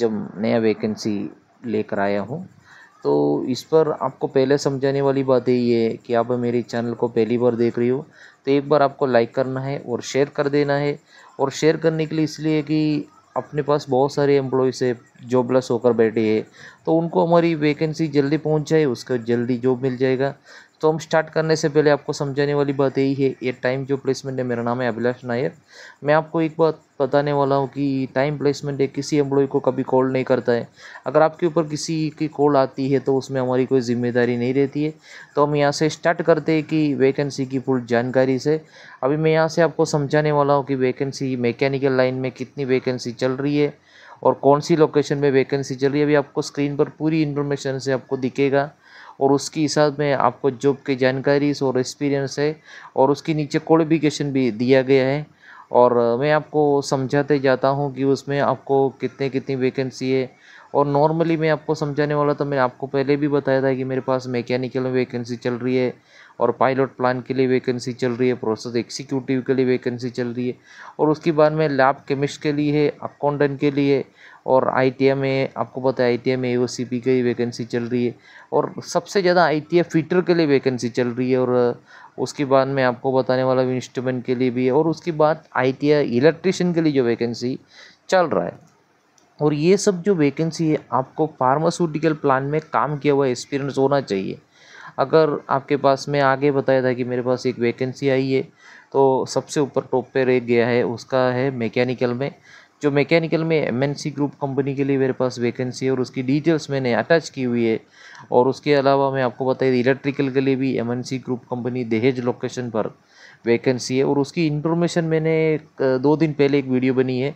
जब नया वैकेंसी लेकर आया हूँ तो इस पर आपको पहले समझाने वाली बात ये है कि आप मेरे चैनल को पहली बार देख रही हो तो एक बार आपको लाइक करना है और शेयर कर देना है और शेयर करने के लिए इसलिए कि अपने पास बहुत सारे एम्प्लॉयज़ है जॉबलेस होकर बैठे है तो उनको हमारी वैकेंसी जल्दी पहुंच जाए उसको जल्दी जॉब मिल जाएगा तो हम स्टार्ट करने से पहले आपको समझाने वाली बात यही है ये टाइम जो प्लेसमेंट है मेरा नाम है अभिलाष नायर मैं आपको एक बात बताने वाला हूँ कि टाइम प्लेसमेंट है किसी एम्प्लॉय को कभी कॉल नहीं करता है अगर आपके ऊपर किसी की कॉल आती है तो उसमें हमारी कोई जिम्मेदारी नहीं रहती है तो हम यहाँ से स्टार्ट करते हैं कि वैकेंसी की फुल जानकारी से अभी मैं यहाँ से आपको समझाने वाला हूँ कि वैकेंसी मैकेनिकल लाइन में कितनी वैकेंसी चल रही है और कौन सी लोकेशन में वैकेंसी चल रही है अभी आपको स्क्रीन पर पूरी इन्फॉर्मेशन से आपको दिखेगा और उसके हिसाब में आपको जॉब की जानकारी और एक्सपीरियंस है और उसके नीचे क्वालिफिकेशन भी दिया गया है और मैं आपको समझाते जाता हूँ कि उसमें आपको कितने कितनी वैकेंसी है और नॉर्मली मैं आपको समझाने वाला था मैं आपको पहले भी बताया था कि मेरे पास मैकेनिकल में वैकेंसी चल रही है और पायलट प्लान के लिए वैकेंसी चल रही है प्रोसेस एग्जीक्यूटिव के लिए वैकेंसी चल रही है और उसके बाद में लैब केमिस्ट के लिए है अकाउंटेंट के लिए और आई में आपको पता है आई टी में ए के लिए वैकेंसी चल रही है और सबसे ज़्यादा आई टी फीटर के लिए वैकेंसी चल रही है और उसके बाद में आपको बताने वाला इंस्ट्रूमेंट के लिए भी है और उसके बाद आई इलेक्ट्रिशियन के लिए जो वैकेंसी चल रहा है और ये सब जो वैकेंसी है आपको फार्मास्यूटिकल प्लान में काम किया हुआ एक्सपीरियंस होना चाहिए अगर आपके पास मैं आगे बताया था कि मेरे पास एक वैकेंसी आई है तो सबसे ऊपर टॉप पे रह गया है उसका है मैकेनिकल में जो मैकेनिकल में एमएनसी ग्रुप कंपनी के लिए मेरे पास वैकेंसी है और उसकी डिटेल्स मैंने अटैच की हुई है और उसके अलावा मैं आपको बताया इलेक्ट्रिकल के लिए भी MNC group company Dahej location पर वैकेंसी है और उसकी इन्फॉर्मेशन मैंने दो दिन पहले एक वीडियो बनी है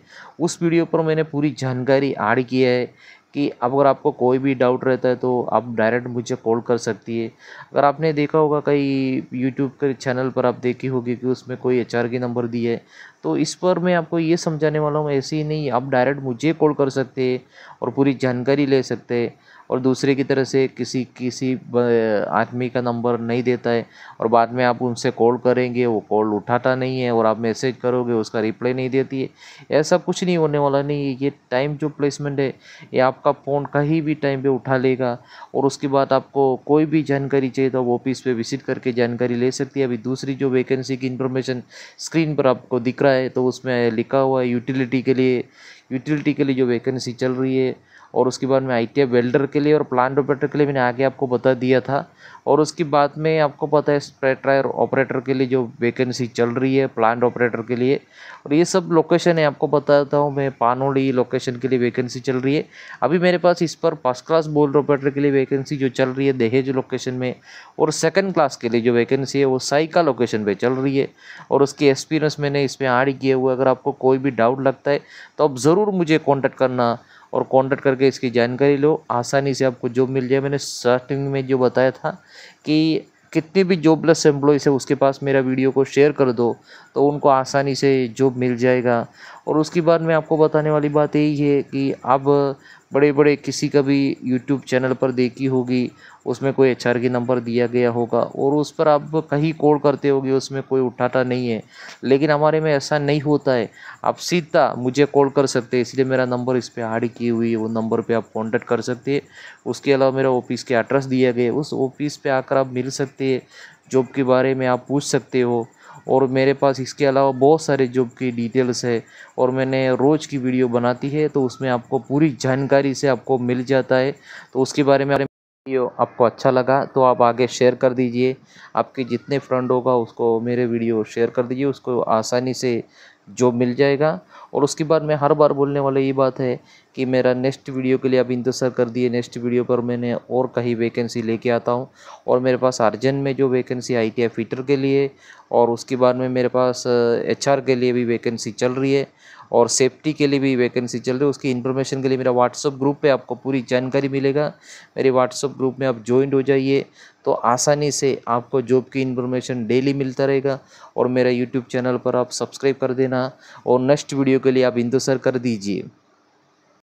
उस वीडियो पर मैंने पूरी जानकारी ऐड किया है कि अगर आपको कोई भी डाउट रहता है तो आप डायरेक्ट मुझे कॉल कर सकती है अगर आपने देखा होगा कई यूट्यूब के चैनल पर आप देखी होगी कि उसमें कोई एच आर नंबर दी है तो इस पर मैं आपको ये समझाने वाला हूँ ऐसे ही नहीं आप डायरेक्ट मुझे कॉल कर सकते हैं और पूरी जानकारी ले सकते हैं और दूसरे की तरह से किसी किसी आदमी का नंबर नहीं देता है और बाद में आप उनसे कॉल करेंगे वो कॉल उठाता नहीं है और आप मैसेज करोगे उसका रिप्लाई नहीं देती है ऐसा कुछ नहीं होने वाला नहीं है ये टाइम जो प्लेसमेंट है ये आपका फ़ोन कहीं भी टाइम पे उठा लेगा और उसके बाद आपको कोई भी जानकारी चाहिए तो वो ऑफिस पर विजिट करके जानकारी ले सकती है अभी दूसरी जो वैकेंसी की इन्फॉर्मेशन स्क्रीन पर आपको दिख रहा है तो उसमें लिखा हुआ है यूटिलिटी के लिए यूटिलिटी के लिए जो वैकेंसी चल रही है और उसके बाद में आई टी वेल्डर के लिए और प्लांट ऑपरेटर के लिए मैंने आगे आपको बता दिया था और उसके बाद में आपको पता है स्प्रे ट्रायर ऑपरेटर के लिए जो वैकेंसी चल रही है प्लांट ऑपरेटर के लिए और ये सब लोकेशन है आपको बताता हूँ मैं पानोली लोकेशन के लिए वैकेंसी चल रही है अभी मेरे पास इस पर फर्स्ट क्लास बोल ऑपरेटर के लिए वैकेंसी जो चल रही है दहेज लोकेशन में और सेकेंड क्लास के लिए जो वैकेंसी है वो साइका लोकेशन पर चल रही है और उसकी एक्सपीरियंस मैंने इसमें आड किए हुए अगर आपको कोई भी डाउट लगता है तो आप ज़रूर मुझे कॉन्टैक्ट करना और कॉन्टैक्ट करके इसकी जानकारी लो आसानी से आपको जॉब मिल जाए मैंने स्टार्टिंग में जो बताया था कि कितने भी जॉबलेस एम्प्लॉयज़ है उसके पास मेरा वीडियो को शेयर कर दो तो उनको आसानी से जॉब मिल जाएगा और उसके बाद में आपको बताने वाली बात यही है कि अब बड़े बड़े किसी का भी यूट्यूब चैनल पर देखी होगी उसमें कोई एच आर की नंबर दिया गया होगा और उस पर आप कहीं कॉल करते होगे उसमें कोई उठाता नहीं है लेकिन हमारे में ऐसा नहीं होता है आप सीधा मुझे कॉल कर सकते हैं इसलिए मेरा नंबर इस पर हार्ड की हुई है वो नंबर पे आप कॉन्टेक्ट कर सकते हैं उसके अलावा मेरा ऑफिस के एड्रेस दिया गया उस ऑफिस पर आकर आप मिल सकते हैं जॉब के बारे में आप पूछ सकते हो और मेरे पास इसके अलावा बहुत सारे जॉब की डिटेल्स है और मैंने रोज़ की वीडियो बनाती है तो उसमें आपको पूरी जानकारी से आपको मिल जाता है तो उसके बारे में वीडियो आपको अच्छा लगा तो आप आगे शेयर कर दीजिए आपके जितने फ्रेंड होगा उसको मेरे वीडियो शेयर कर दीजिए उसको आसानी से जॉब मिल जाएगा और उसके बाद मैं हर बार बोलने वाला ये बात है कि मेरा नेक्स्ट वीडियो के लिए आप इंतज़ार कर दिए नेक्स्ट वीडियो पर मैंने और कहीं वैकेंसी लेके आता हूँ और मेरे पास अर्जन में जो वैकेंसी आई टी फीटर के लिए और उसके बाद में मेरे पास एच के लिए भी वैकेंसी चल रही है और सेफ्टी के लिए भी वैकेंसी चल रही है उसकी इन्फॉर्मेशन के लिए मेरा व्हाट्सअप ग्रुप पर आपको पूरी जानकारी मिलेगा मेरे व्हाट्सअप ग्रुप में आप ज्वाइन हो जाइए तो आसानी से आपको जॉब की इन्फॉर्मेशन डेली मिलता रहेगा और मेरा यूट्यूब चैनल पर आप सब्सक्राइब कर देना और नेक्स्ट वीडियो के लिए आप इंतज़ार कर दीजिए